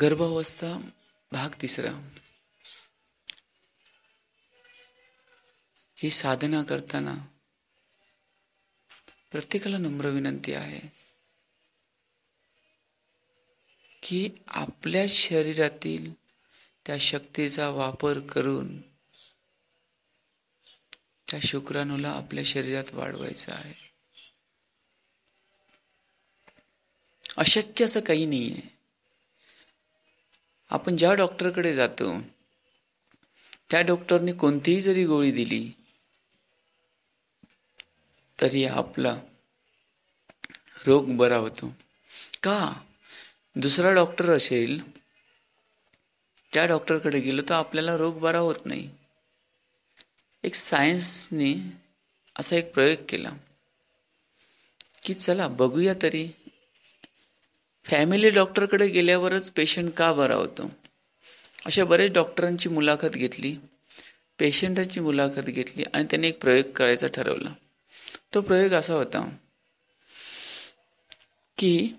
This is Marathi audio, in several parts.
गर्भावस्था भाग तिसरा ही साधना करताना प्रत्येकाला नम्र विनंती आहे की आपल्या शरीरातील त्या शक्तीचा वापर करून त्या शुक्राणूला आपल्या शरीरात वाढवायचं आहे अशक्य असं काही नाही आहे आपण ज्या डॉक्टरकडे जातो त्या डॉक्टरने कोणतीही जरी गोळी दिली तरी आपला रोग बरा होतो का दुसरा डॉक्टर असेल त्या डॉक्टरकडे गेलो तर आपल्याला रोग बरा होत नाही एक सायन्सने असा एक प्रयोग केला की चला बघूया तरी फॅमिली डॉक्टरकडे गेल्यावरच पेशंट का बरा होतो अशा बरेच डॉक्टरांची मुलाखत घेतली पेशंटची मुलाखत घेतली आणि त्यांनी एक प्रयोग करायचा ठरवला तो प्रयोग असा होता की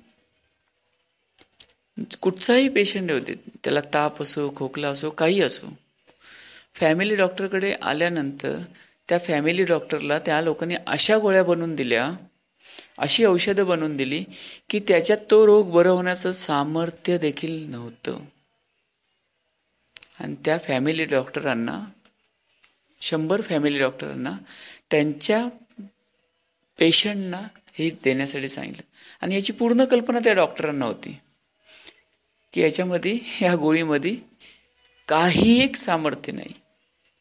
कुठचाही पेशंट होते त्याला ताप असो खोकला असो काही असो फॅमिली डॉक्टरकडे आल्यानंतर त्या फॅमिली डॉक्टरला त्या लोकांनी अशा गोळ्या बनवून दिल्या अशी औषधं बनवून दिली की त्याच्यात तो रोग बरं होण्याचं सामर्थ्य देखील नव्हतं आणि त्या फॅमिली डॉक्टरांना शंभर फॅमिली डॉक्टरांना त्यांच्या पेशंटना हे देण्यासाठी सांगितलं आणि याची पूर्ण कल्पना त्या डॉक्टरांना होती की याच्यामध्ये या गोळीमध्ये काही एक सामर्थ्य नाही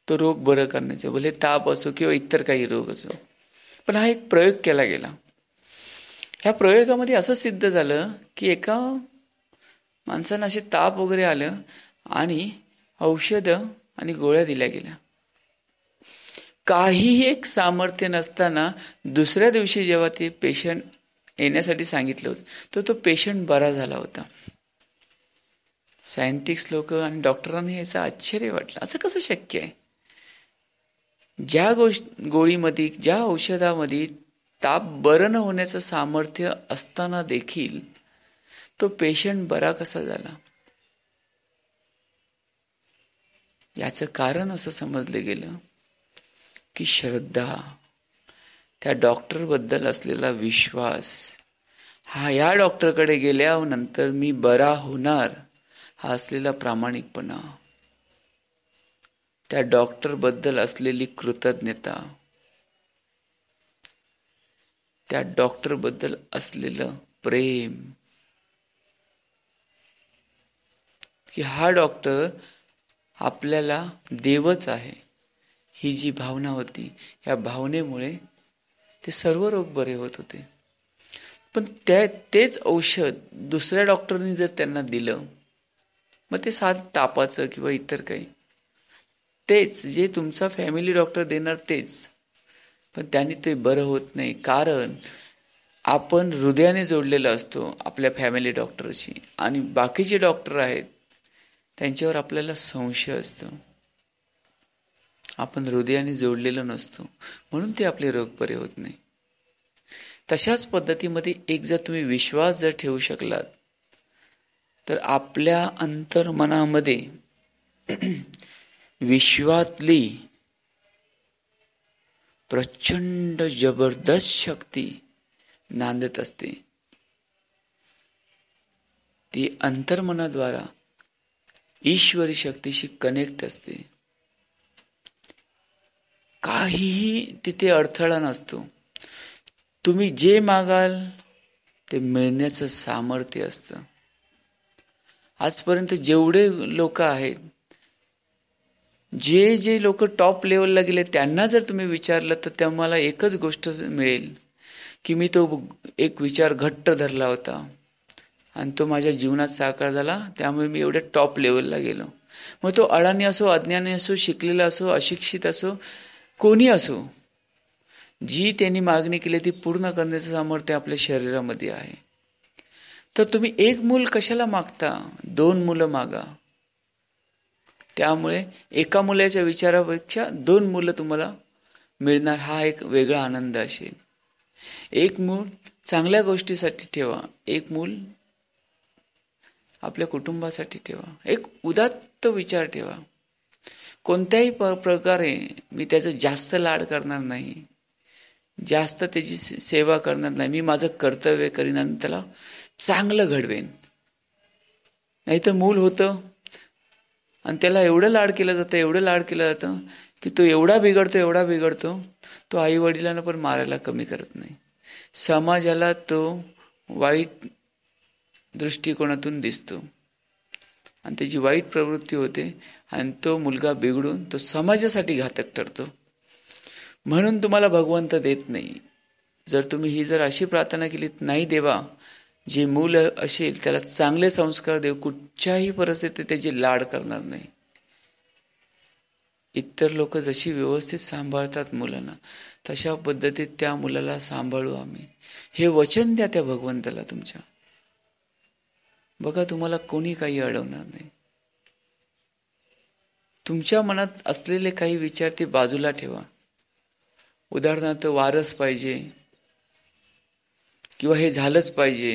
तो रोग बरं करण्याचं भले ताप असो किंवा इतर काही रोग असो पण हा एक प्रयोग केला गेला ह्या प्रयोगामध्ये असं सिद्ध झालं की एका माणसानं असे ताप वगैरे आलं आणि औषध आणि गोळ्या दिल्या गेल्या काहीही एक सामर्थ्य नसताना दुसऱ्या दिवशी जेव्हा ते पेशंट येण्यासाठी सांगितलं होतं तर तो, तो पेशंट बरा झाला होता सायंटिस्ट लोक आणि डॉक्टरांना याचं आश्चर्य वाटलं असं कसं शक्य आहे ज्या गोष्ट गोळीमध्ये ज्या औषधामध्ये ताप बरं न होण्याचं सामर्थ्य असताना देखील तो पेशंट बरा कसा झाला याचं कारण असं समजलं गेलं की श्रद्धा त्या डॉक्टर बद्दल असलेला विश्वास हा या डॉक्टरकडे गेल्यानंतर मी बरा होणार हा असलेला प्रामाणिकपणा त्या डॉक्टरबद्दल असलेली कृतज्ञता त्या डॉक्टर बद्दल असलेलं प्रेम की हा डॉक्टर आपल्याला देवच आहे ही जी भावना होती या भावनेमुळे ते सर्व रोग बरे होत होते पण त्या तेच औषध दुसऱ्या डॉक्टरनी जर त्यांना दिलं मग ते साध तापाचं किंवा इतर काही तेच जे तुमचा फॅमिली डॉक्टर देणार तेच पण त्याने ते बरं होत नाही कारण आपण हृदयाने जोडलेला असतो आपल्या फॅमिली डॉक्टरशी आणि बाकीचे डॉक्टर आहेत त्यांच्यावर आपल्याला संशय असतो आपण हृदयाने जोडलेलो नसतो म्हणून ते आपले रोग बरे होत नाही तशाच पद्धतीमध्ये एक जर तुम्ही विश्वास जर ठेवू शकलात तर आपल्या अंतर्मनामध्ये विश्वातली प्रचंड जबरदस्त शक्ती नांदत असते ती अंतर्मनाद्वारा ईश्वरी शक्तीशी कनेक्ट असते काहीही तिथे अडथळा नसतो तुम्ही जे मागाल ते मिळण्याचं सामर्थ्य असतं आजपर्यंत जेवढे लोक आहेत जे जे लोक टॉप लेवलला गेले त्यांना जर तुम्ही विचारलं तर त्या मला एकच गोष्ट मिळेल की मी तो एक विचार घट्ट धरला होता आणि तो माझ्या जीवनात साकार झाला त्यामुळे मी एवढ्या टॉप लेवलला गेलो मग तो अडाणी असो अज्ञानी असो शिकलेला असो अशिक्षित असो कोणी असो जी त्यांनी मागणी केली ती पूर्ण करण्याचं सामर्थ्य आपल्या शरीरामध्ये आहे तर तुम्ही एक मूल कशाला मागता दोन मुलं मागा त्यामुळे एका मुलाच्या विचारापेक्षा दोन मुलं तुम्हाला मिळणार हा एक वेगळा आनंद असेल एक मूल चांगल्या गोष्टीसाठी ठेवा एक मूल आपल्या कुटुंबासाठी ठेवा एक उदात्त विचार ठेवा कोणत्याही प प्रकारे मी त्याचं जास्त लाड करणार नाही जास्त त्याची सेवा करणार नाही मी माझं कर्तव्य करीन आणि त्याला चांगलं घडवेन नाहीतर मूल होतं आणि त्याला एवढं लाड केलं जातं एवढं लाड केलं जातं की तो एवढा बिघडतो एवढा बिघडतो तो आई वडिलांना पण मारायला कमी करत नाही समाजाला तो वाईट दृष्टिकोनातून दिसतो आणि त्याची वाईट प्रवृत्ती होते आणि तो मुलगा बिघडून तो समाजासाठी घातक ठरतो म्हणून तुम्हाला भगवंत देत नाही जर तुम्ही ही जर अशी प्रार्थना केली नाही देवा जे मुलं असेल त्याला चांगले संस्कार देऊ कुठच्याही परिस्थितीत त्याचे लाड करणार नाही इतर लोक जशी व्यवस्थित सांभाळतात मुलांना तशा पद्धतीत त्या मुलाला सांभाळू आम्ही हे वचन द्या त्या भगवंताला तुमच्या बघा तुम्हाला कोणी काही अडवणार नाही तुमच्या मनात असलेले काही विचार ते बाजूला ठेवा उदाहरणार्थ वारस पाहिजे किंवा हे झालंच पाहिजे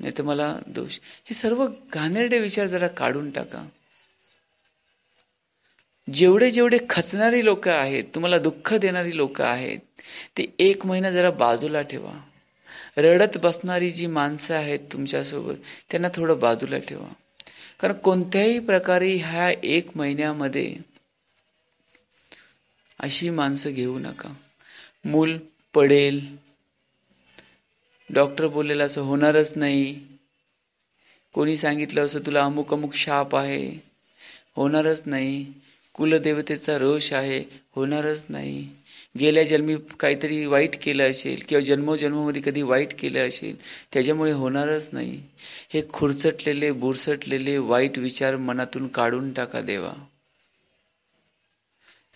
नाही तर मला दोष हे सर्व घाणेरडे विचार जरा काढून टाका जेवढे जेवढे खचणारी लोक आहेत तुम्हाला दुःख देणारी लोक आहेत ते एक महिना जरा बाजूला ठेवा रडत बसणारी जी माणसं आहेत तुमच्यासोबत त्यांना थोडं बाजूला ठेवा कारण कोणत्याही प्रकारे ह्या एक महिन्यामध्ये अशी माणसं घेऊ नका मूल पडेल डॉक्टर बोललेलं असं होणारच नाही कोणी सांगितलं असं तुला अमुक अमुक शाप आहे होणारच नाही कुलदेवतेचा रोष आहे होणारच नाही गेल्या जन्मी काहीतरी वाईट केलं असेल किंवा जन्मोजन्मामध्ये कधी वाईट केलं असेल त्याच्यामुळे होणारच नाही हे खुरचटलेले बुरसटलेले वाईट विचार मनातून काढून टाका देवा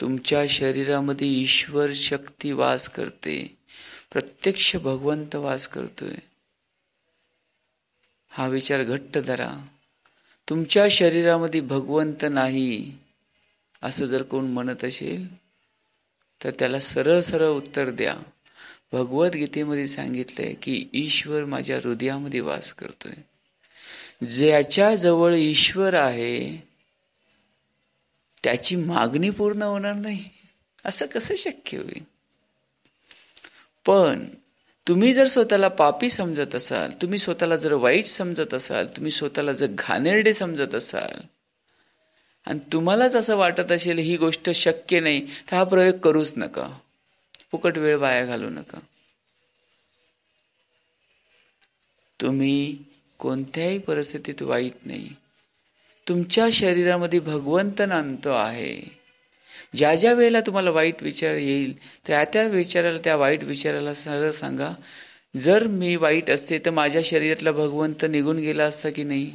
तुमच्या शरीरामध्ये ईश्वर शक्ती वास करते प्रत्यक्ष भगवंत वास करतोय हा विचार घट्ट धरा तुमच्या शरीरामध्ये भगवंत नाही असं जर कोण म्हणत असेल तर त्याला सरळ सरळ उत्तर द्या भगवद्गीतेमध्ये सांगितलंय की ईश्वर माझ्या हृदयामध्ये वास करतोय ज्याच्या जवळ ईश्वर आहे त्याची मागणी पूर्ण होणार नाही असं कसं शक्य होईल पण तुम्ही जर स्वतःला पापी समजत असाल तुम्ही स्वतःला जर वाईट समजत असाल तुम्ही स्वतःला जर घाणेरडे समजत असाल आणि तुम्हालाच असं वाटत असेल ही गोष्ट शक्य नाही तर हा प्रयोग करूच नका फुकट वेळ वाया घालू नका तुम्ही कोणत्याही परिस्थितीत वाईट नाही तुमच्या शरीरामध्ये भगवंत नांदतो आहे ज्या ज्या वेळेला तुम्हाला वाईट विचार येईल त्या त्या विचाराला त्या वाईट विचाराला सरळ सांगा जर मी वाईट असते तर माझ्या शरीरातला भगवंत निघून गेला असता की नाही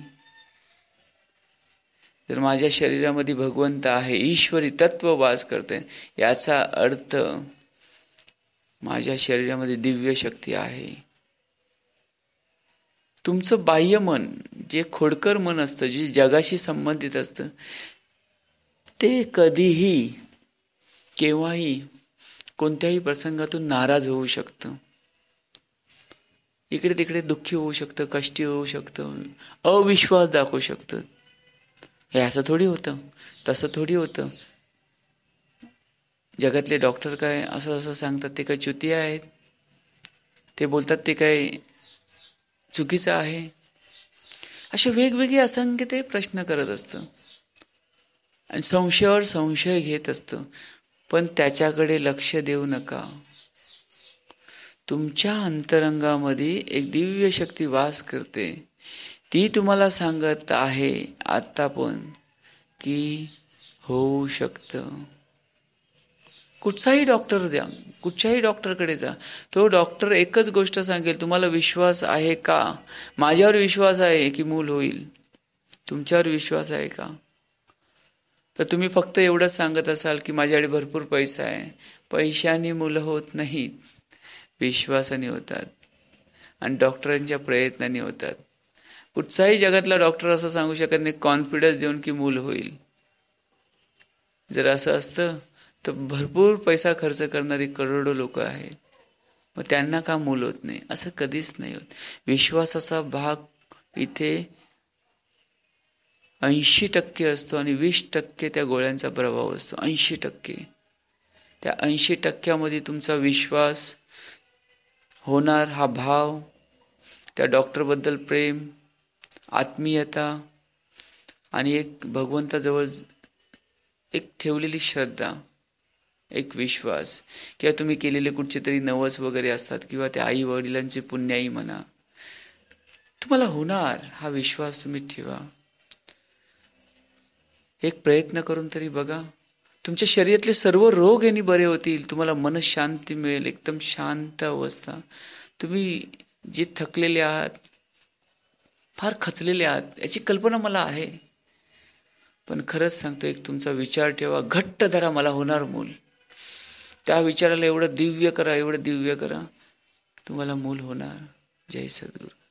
जर माझ्या शरीरामध्ये भगवंत आहे ईश्वरी तत्व वास करते याचा अर्थ माझ्या शरीरामध्ये दिव्य शक्ती आहे तुमचं बाह्य मन जे खोडकर मन असतं जे जगाशी संबंधित असतं ते कधीही केव्हाही कोणत्याही प्रसंगातून नाराज होऊ शकतं इकडे तिकडे दुःखी होऊ शकतं कष्टी होऊ शकतं अविश्वास दाखवू शकतं हे असं थोडी होतं तसं थोडी होतं जगातले डॉक्टर काय असं असं सांगतात ते काय च्युती आहेत ते बोलतात ते काय चुकीचं आहे असे वेगवेगळे असंख्य ते प्रश्न करत असतं आणि संशयावर संशय घेत असतं पण त्याच्याकडे लक्ष देऊ नका तुमच्या अंतरंगामध्ये एक दिव्य शक्ती वास करते ती तुम्हाला सांगत आहे आत्ता पण की होऊ शकतं कुठचाही डॉक्टर द्या कुठच्याही डॉक्टरकडे जा तो डॉक्टर एकच गोष्ट सांगेल तुम्हाला विश्वास आहे का माझ्यावर विश्वास आहे की मूल होईल तुमच्यावर विश्वास आहे का तर तुम्ही फक्त एवढंच सांगत असाल की माझ्याकडे भरपूर पैसा आहे पैशाने मुलं होत नाहीत विश्वासाने होतात आणि डॉक्टरांच्या प्रयत्नाने होतात कुठचाही जगातला डॉक्टर असं सांगू शकत नाही कॉन्फिडन्स देऊन की मूल होईल जर असं असतं तर भरपूर पैसा खर्च करणारी करोडो लोक आहेत मग त्यांना का मूल होत नाही असं कधीच नाही होत विश्वासाचा भाग इथे ऐंशी टक्के असतो आणि वीस टक्के त्या गोळ्यांचा प्रभाव असतो ऐंशी टक्के त्या ऐंशी टक्क्यामध्ये तुमचा विश्वास होणार हा भाव त्या डॉक्टरबद्दल प्रेम आत्मीयता आणि एक भगवंताजवळ एक ठेवलेली श्रद्धा एक विश्वास किंवा तुम्ही केलेले कुठचे तरी नवस वगैरे असतात किंवा त्या आई वडिलांचे पुण्याई म्हणा तुम्हाला होणार हा विश्वास तुम्ही ठेवा एक प्रयत्न करून तरी बघा तुमच्या शरीरातले सर्व रोग यांनी बरे होतील तुम्हाला शांती मिळेल एकदम शांत अवस्था तुम्ही जे थकलेले आहात फार खचलेले आहात याची कल्पना मला आहे पण खरंच सांगतो एक तुमचा विचार ठेवा घट्ट धरा मला होणार मूल त्या विचाराला एवढं दिव्य करा एवढं दिव्य करा तुम्हाला मूल होणार जय सद्गुरू